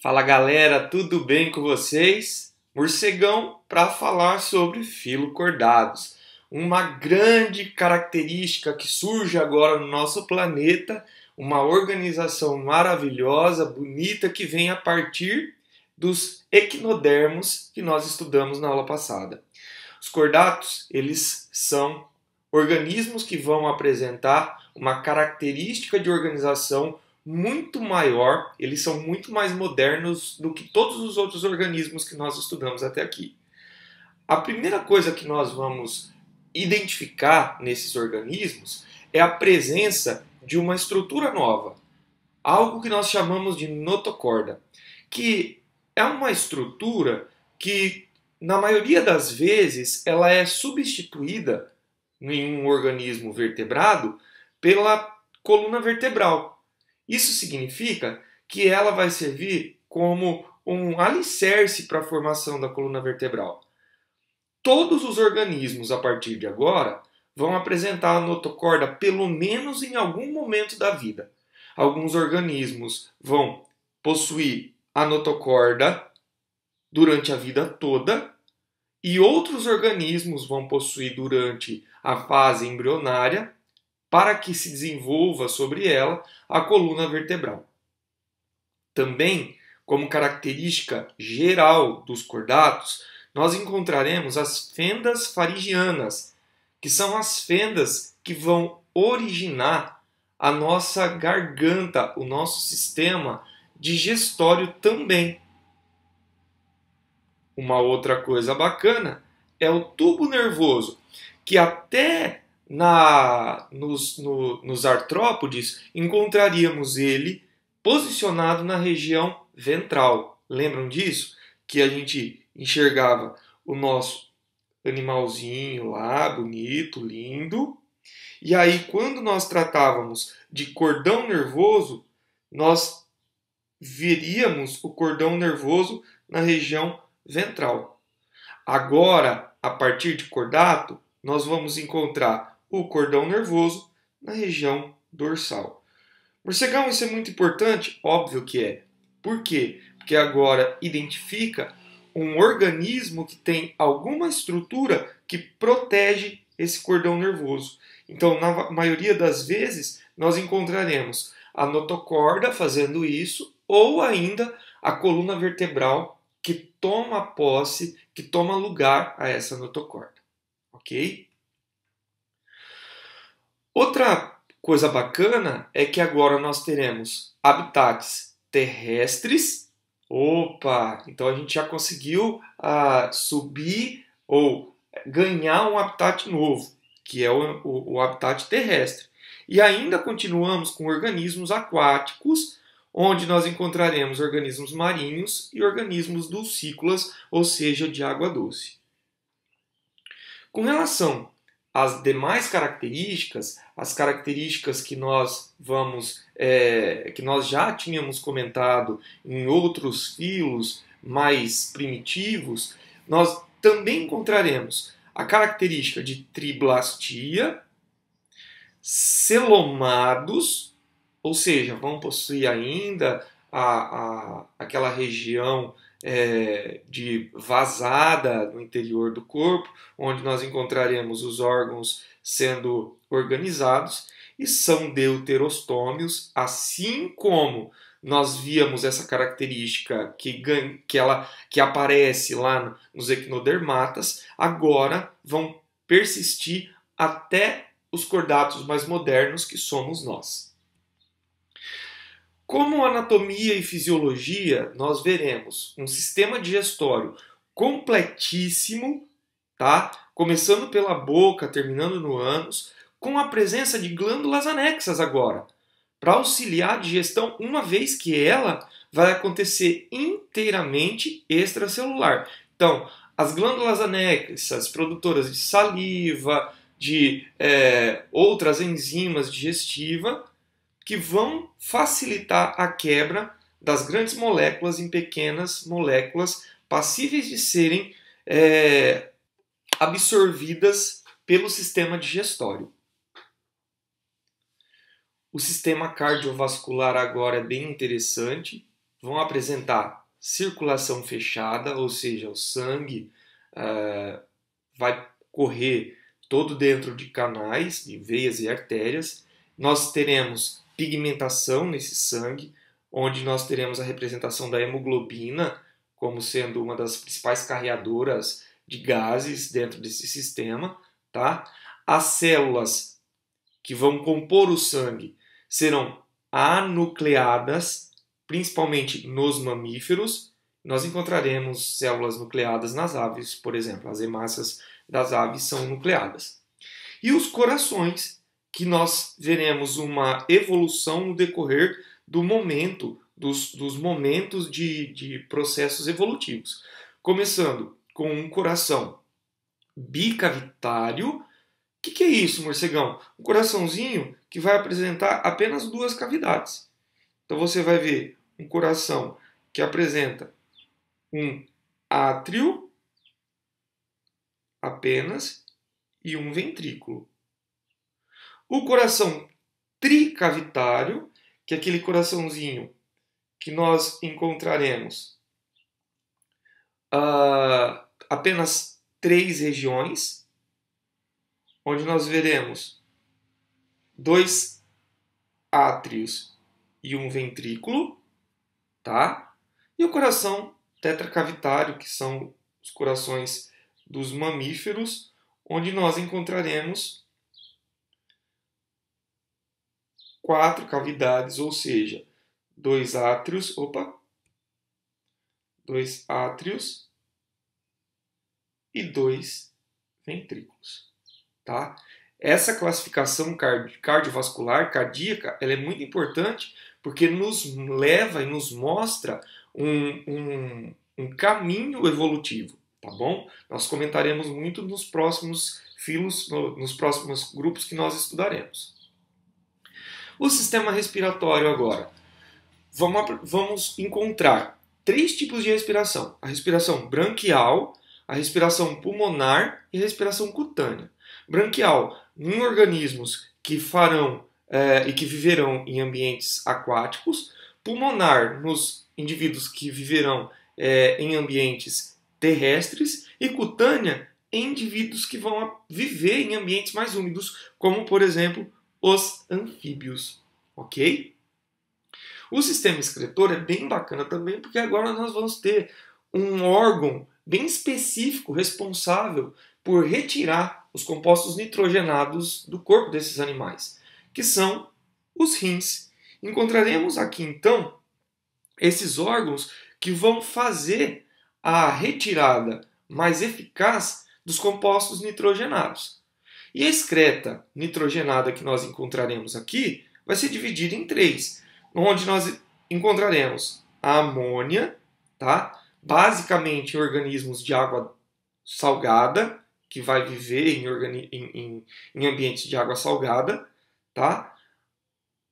Fala galera, tudo bem com vocês? Morcegão para falar sobre filocordados, uma grande característica que surge agora no nosso planeta, uma organização maravilhosa, bonita que vem a partir dos equinodermos que nós estudamos na aula passada. Os cordatos, eles são organismos que vão apresentar uma característica de organização muito maior, eles são muito mais modernos do que todos os outros organismos que nós estudamos até aqui. A primeira coisa que nós vamos identificar nesses organismos é a presença de uma estrutura nova, algo que nós chamamos de notocorda, que é uma estrutura que na maioria das vezes ela é substituída em um organismo vertebrado pela coluna vertebral, isso significa que ela vai servir como um alicerce para a formação da coluna vertebral. Todos os organismos, a partir de agora, vão apresentar a notocorda pelo menos em algum momento da vida. Alguns organismos vão possuir a notocorda durante a vida toda e outros organismos vão possuir durante a fase embrionária para que se desenvolva sobre ela a coluna vertebral. Também, como característica geral dos cordatos, nós encontraremos as fendas farigianas, que são as fendas que vão originar a nossa garganta, o nosso sistema digestório também. Uma outra coisa bacana é o tubo nervoso, que até na, nos, no, nos artrópodes, encontraríamos ele posicionado na região ventral. Lembram disso? Que a gente enxergava o nosso animalzinho lá, bonito, lindo. E aí, quando nós tratávamos de cordão nervoso, nós veríamos o cordão nervoso na região ventral. Agora, a partir de cordato, nós vamos encontrar o cordão nervoso na região dorsal. Morcegão, isso é muito importante? Óbvio que é. Por quê? Porque agora identifica um organismo que tem alguma estrutura que protege esse cordão nervoso. Então, na maioria das vezes, nós encontraremos a notocorda fazendo isso ou ainda a coluna vertebral que toma posse, que toma lugar a essa notocorda. OK? Outra coisa bacana é que agora nós teremos habitats terrestres. Opa! Então a gente já conseguiu ah, subir ou ganhar um habitat novo, que é o, o, o habitat terrestre. E ainda continuamos com organismos aquáticos, onde nós encontraremos organismos marinhos e organismos dulcícolas, ou seja, de água doce. Com relação as demais características, as características que nós vamos, é, que nós já tínhamos comentado em outros filos mais primitivos, nós também encontraremos a característica de triblastia, celomados, ou seja, vão possuir ainda a, a, aquela região é, de vazada no interior do corpo, onde nós encontraremos os órgãos sendo organizados, e são deuterostômios, assim como nós víamos essa característica que, que, ela, que aparece lá nos equinodermatas, agora vão persistir até os cordatos mais modernos que somos nós. Como anatomia e fisiologia, nós veremos um sistema digestório completíssimo, tá? Começando pela boca, terminando no ânus, com a presença de glândulas anexas agora, para auxiliar a digestão, uma vez que ela vai acontecer inteiramente extracelular. Então, as glândulas anexas, produtoras de saliva, de é, outras enzimas digestivas, que vão facilitar a quebra das grandes moléculas em pequenas moléculas passíveis de serem é, absorvidas pelo sistema digestório. O sistema cardiovascular agora é bem interessante. Vão apresentar circulação fechada, ou seja, o sangue uh, vai correr todo dentro de canais, de veias e artérias. Nós teremos pigmentação nesse sangue, onde nós teremos a representação da hemoglobina como sendo uma das principais carreadoras de gases dentro desse sistema, tá? As células que vão compor o sangue serão anucleadas, principalmente nos mamíferos. Nós encontraremos células nucleadas nas aves, por exemplo, as hemácias das aves são nucleadas. E os corações que nós veremos uma evolução no decorrer do momento, dos, dos momentos de, de processos evolutivos. Começando com um coração bicavitário. O que, que, é isso, morcegão? Um coraçãozinho que vai apresentar apenas duas cavidades. Então você vai ver um coração que apresenta um átrio apenas e um ventrículo. O coração tricavitário, que é aquele coraçãozinho que nós encontraremos uh, apenas três regiões, onde nós veremos dois átrios e um ventrículo, tá? E o coração tetracavitário, que são os corações dos mamíferos, onde nós encontraremos quatro cavidades, ou seja, dois átrios, opa, dois átrios e dois ventrículos, tá? Essa classificação cardiovascular, cardíaca, ela é muito importante porque nos leva e nos mostra um, um, um caminho evolutivo, tá bom? Nós comentaremos muito nos próximos filos, nos próximos grupos que nós estudaremos. O sistema respiratório agora. Vamos, vamos encontrar três tipos de respiração: a respiração branquial, a respiração pulmonar e a respiração cutânea. Branquial em organismos que farão é, e que viverão em ambientes aquáticos, pulmonar nos indivíduos que viverão é, em ambientes terrestres e cutânea em indivíduos que vão viver em ambientes mais úmidos, como por exemplo os anfíbios, ok? O sistema excretor é bem bacana também, porque agora nós vamos ter um órgão bem específico responsável por retirar os compostos nitrogenados do corpo desses animais, que são os rins. Encontraremos aqui então esses órgãos que vão fazer a retirada mais eficaz dos compostos nitrogenados. E a excreta nitrogenada que nós encontraremos aqui vai ser dividida em três, onde nós encontraremos a amônia, tá? basicamente em organismos de água salgada, que vai viver em, em, em, em ambientes de água salgada, tá?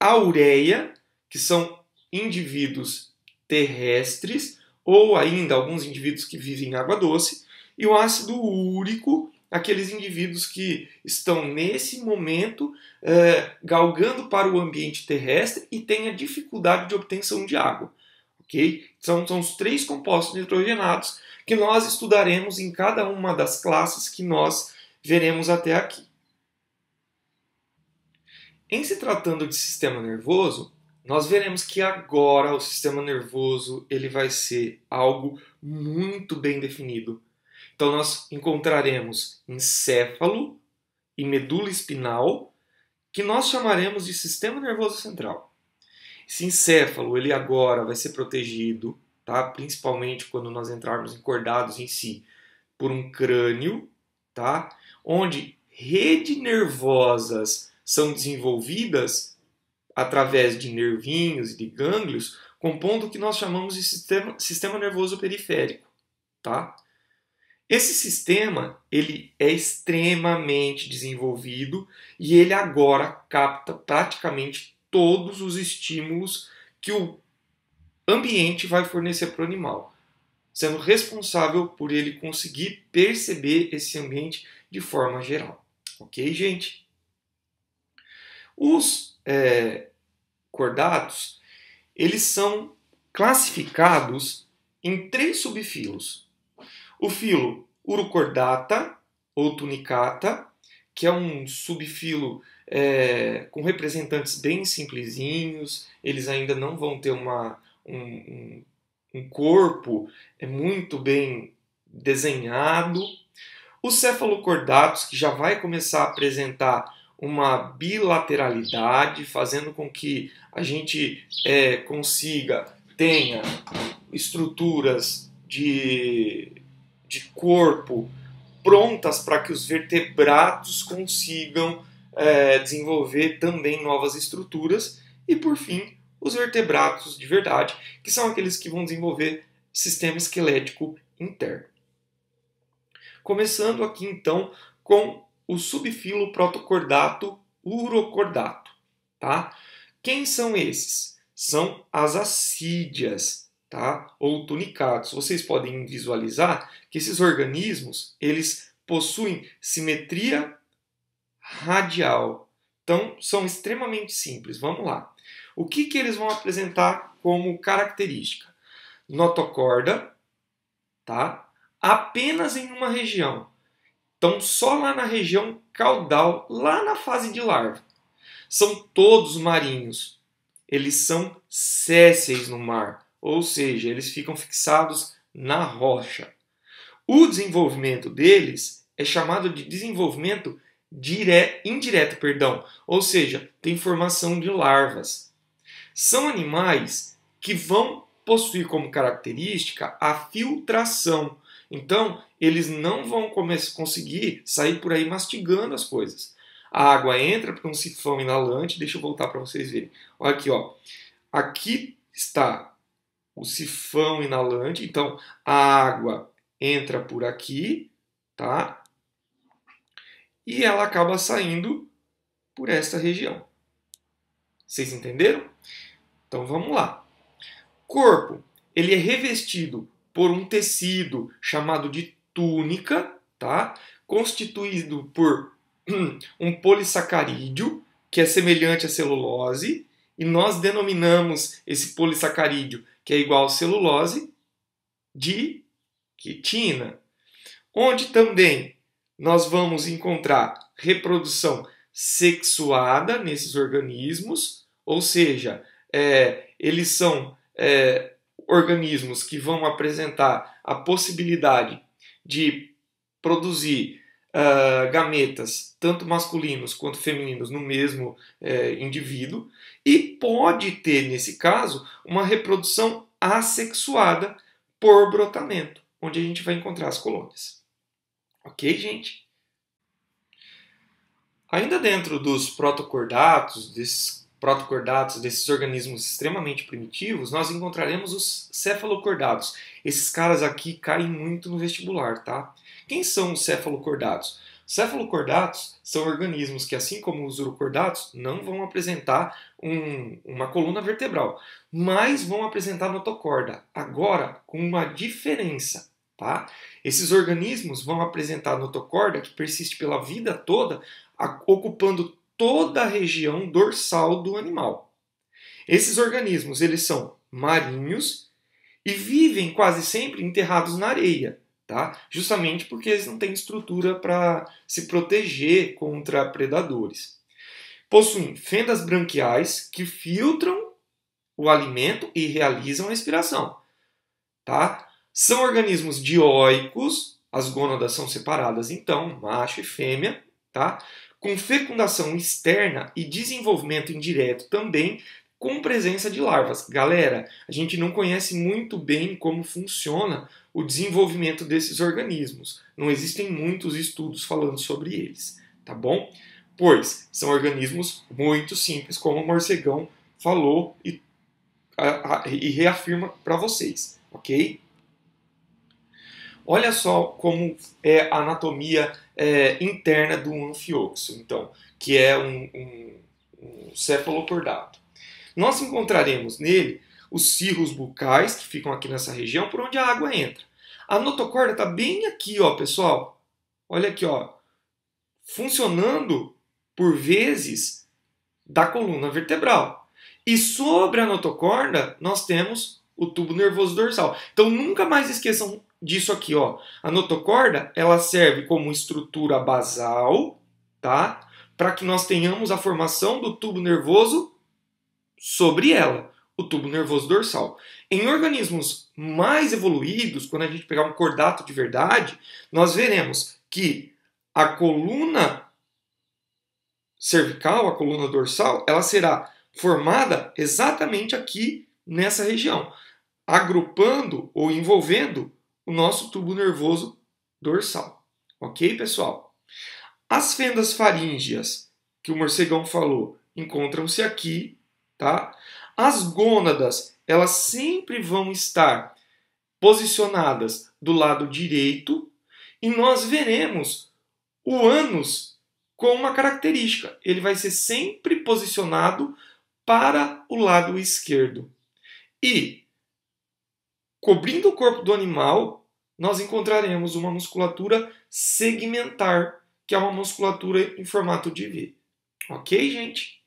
a ureia, que são indivíduos terrestres, ou ainda alguns indivíduos que vivem em água doce, e o ácido úrico, aqueles indivíduos que estão nesse momento é, galgando para o ambiente terrestre e têm a dificuldade de obtenção de água. ok? São, são os três compostos nitrogenados que nós estudaremos em cada uma das classes que nós veremos até aqui. Em se tratando de sistema nervoso, nós veremos que agora o sistema nervoso ele vai ser algo muito bem definido então nós encontraremos encéfalo e medula espinal, que nós chamaremos de sistema nervoso central. Esse encéfalo, ele agora vai ser protegido, tá? Principalmente quando nós entrarmos encordados em si, por um crânio, tá? Onde redes nervosas são desenvolvidas através de nervinhos e de gânglios, compondo o que nós chamamos de sistema, sistema nervoso periférico, tá? Esse sistema ele é extremamente desenvolvido e ele agora capta praticamente todos os estímulos que o ambiente vai fornecer para o animal, sendo responsável por ele conseguir perceber esse ambiente de forma geral. Ok, gente? Os é, eles são classificados em três subfilos o filo urocordata ou tunicata, que é um subfilo é, com representantes bem simplesinhos, eles ainda não vão ter uma, um, um corpo é muito bem desenhado. Os cefalocordatos, que já vai começar a apresentar uma bilateralidade, fazendo com que a gente é, consiga, tenha estruturas de de corpo prontas para que os vertebrados consigam é, desenvolver também novas estruturas. E por fim, os vertebrados de verdade, que são aqueles que vão desenvolver sistema esquelético interno. Começando aqui então com o subfilo protocordato urocordato. Tá? Quem são esses? São as assídias, tá? ou tunicados. Vocês podem visualizar que esses organismos eles possuem simetria radial. Então, são extremamente simples. Vamos lá. O que, que eles vão apresentar como característica? Notocorda, tá? apenas em uma região. Então, só lá na região caudal, lá na fase de larva. São todos marinhos. Eles são césseis no mar ou seja, eles ficam fixados na rocha. O desenvolvimento deles é chamado de desenvolvimento dire... indireto, perdão, ou seja, tem formação de larvas. São animais que vão possuir como característica a filtração. Então, eles não vão conseguir sair por aí mastigando as coisas. A água entra por um sifão inalante, deixa eu voltar para vocês verem. Olha aqui, ó. Aqui está o sifão inalante. Então, a água entra por aqui, tá? E ela acaba saindo por esta região. Vocês entenderam? Então vamos lá. Corpo, ele é revestido por um tecido chamado de túnica, tá? Constituído por um polissacarídeo, que é semelhante à celulose, e nós denominamos esse polissacarídeo, que é igual celulose, de quitina. Onde também nós vamos encontrar reprodução sexuada nesses organismos, ou seja, é, eles são é, organismos que vão apresentar a possibilidade de produzir uh, gametas, tanto masculinos quanto femininos, no mesmo uh, indivíduo, e pode ter, nesse caso, uma reprodução assexuada por brotamento, onde a gente vai encontrar as colônias. Ok, gente? Ainda dentro dos protocordatos, desses protocordatos, desses organismos extremamente primitivos, nós encontraremos os cefalocordatos. Esses caras aqui caem muito no vestibular, tá? Quem são os cefalocordatos? Cefalocordatos são organismos que, assim como os urocordatos, não vão apresentar um, uma coluna vertebral, mas vão apresentar notocorda, agora com uma diferença. Tá? Esses organismos vão apresentar notocorda que persiste pela vida toda, ocupando toda a região dorsal do animal. Esses organismos eles são marinhos e vivem quase sempre enterrados na areia tá? justamente porque eles não têm estrutura para se proteger contra predadores. Possuem fendas branquiais que filtram o alimento e realizam a respiração. Tá? São organismos dioicos, as gônadas são separadas, então, macho e fêmea, tá? com fecundação externa e desenvolvimento indireto também com presença de larvas. Galera, a gente não conhece muito bem como funciona o desenvolvimento desses organismos. Não existem muitos estudos falando sobre eles, tá bom? Pois são organismos muito simples, como o morcegão falou e, a, a, e reafirma para vocês, ok? Olha só como é a anatomia é, interna do anfioxo, então, que é um, um, um nós encontraremos nele os cirros bucais, que ficam aqui nessa região, por onde a água entra. A notocorda está bem aqui, ó, pessoal. Olha aqui, ó. Funcionando por vezes da coluna vertebral. E sobre a notocorda, nós temos o tubo nervoso dorsal. Então nunca mais esqueçam disso aqui, ó. A notocorda, ela serve como estrutura basal, tá? Para que nós tenhamos a formação do tubo nervoso sobre ela, o tubo nervoso dorsal. Em organismos mais evoluídos, quando a gente pegar um cordato de verdade, nós veremos que a coluna cervical, a coluna dorsal, ela será formada exatamente aqui nessa região, agrupando ou envolvendo o nosso tubo nervoso dorsal. Ok, pessoal? As fendas faríngeas que o morcegão falou encontram-se aqui Tá? As gônadas, elas sempre vão estar posicionadas do lado direito e nós veremos o ânus com uma característica, ele vai ser sempre posicionado para o lado esquerdo. E cobrindo o corpo do animal, nós encontraremos uma musculatura segmentar, que é uma musculatura em formato de V. OK, gente?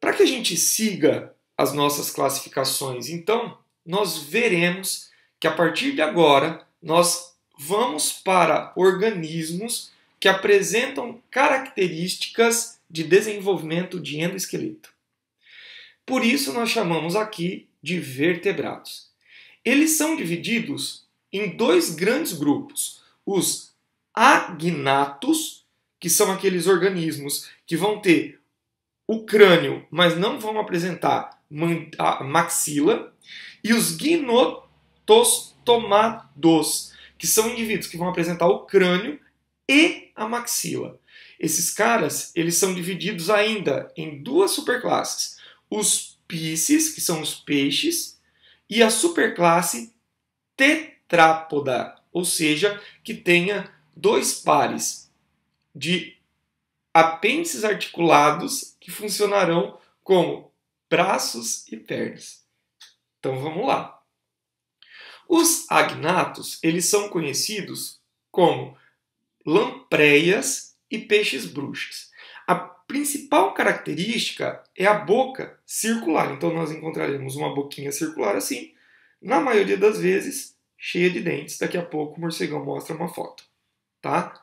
Para que a gente siga as nossas classificações, então, nós veremos que a partir de agora nós vamos para organismos que apresentam características de desenvolvimento de endoesqueleto. Por isso nós chamamos aqui de vertebrados. Eles são divididos em dois grandes grupos: os agnatos, que são aqueles organismos que vão ter o crânio, mas não vão apresentar a maxila, e os gnotostomados, que são indivíduos que vão apresentar o crânio e a maxila. Esses caras, eles são divididos ainda em duas superclasses, os pisces, que são os peixes, e a superclasse tetrápoda, ou seja, que tenha dois pares de apêndices articulados que funcionarão como braços e pernas. Então vamos lá. Os agnatos, eles são conhecidos como lampreias e peixes bruxas. A principal característica é a boca circular. Então nós encontraremos uma boquinha circular assim, na maioria das vezes cheia de dentes. Daqui a pouco o morcegão mostra uma foto, tá?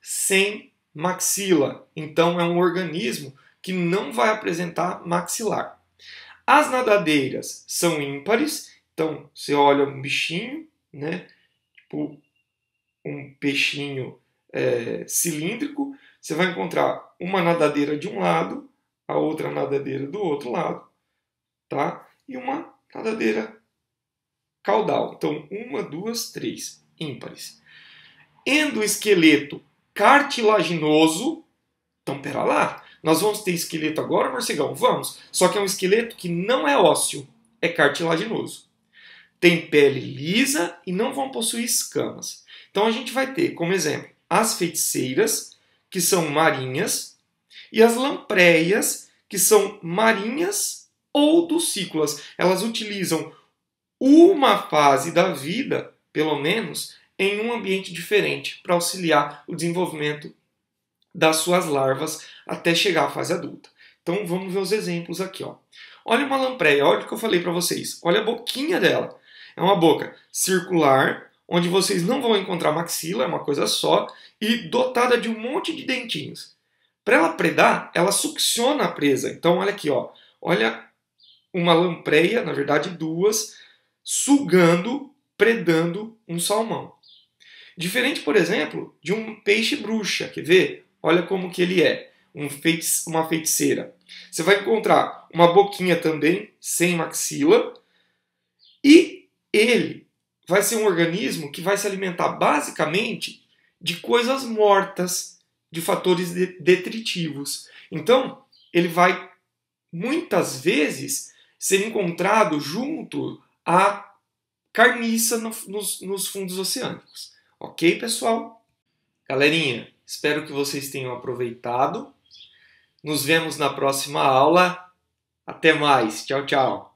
Sem maxila, então é um organismo que não vai apresentar maxilar. As nadadeiras são ímpares, então você olha um bichinho, né, tipo um peixinho é, cilíndrico, você vai encontrar uma nadadeira de um lado, a outra nadadeira do outro lado, tá? E uma nadadeira caudal. Então, uma, duas, três ímpares. Endoesqueleto cartilaginoso. Então, pera lá. Nós vamos ter esqueleto agora, morcegão? Vamos. Só que é um esqueleto que não é ósseo, é cartilaginoso. Tem pele lisa e não vão possuir escamas. Então a gente vai ter, como exemplo, as feiticeiras, que são marinhas, e as lampreias, que são marinhas ou dulcícolas. Elas utilizam uma fase da vida, pelo menos, em um ambiente diferente para auxiliar o desenvolvimento das suas larvas até chegar à fase adulta. Então vamos ver os exemplos aqui. Ó. Olha uma lampreia, olha o que eu falei para vocês. Olha a boquinha dela. É uma boca circular, onde vocês não vão encontrar maxila, é uma coisa só, e dotada de um monte de dentinhos. Para ela predar, ela succiona a presa. Então olha aqui, ó. olha uma lampreia, na verdade duas, sugando, predando um salmão. Diferente, por exemplo, de um peixe bruxa. Quer ver? Olha como que ele é. Um uma feiticeira. Você vai encontrar uma boquinha também, sem maxila. E ele vai ser um organismo que vai se alimentar basicamente de coisas mortas, de fatores de detritivos. Então, ele vai muitas vezes ser encontrado junto à carniça no, nos, nos fundos oceânicos. Ok, pessoal? Galerinha, espero que vocês tenham aproveitado. Nos vemos na próxima aula. Até mais. Tchau, tchau.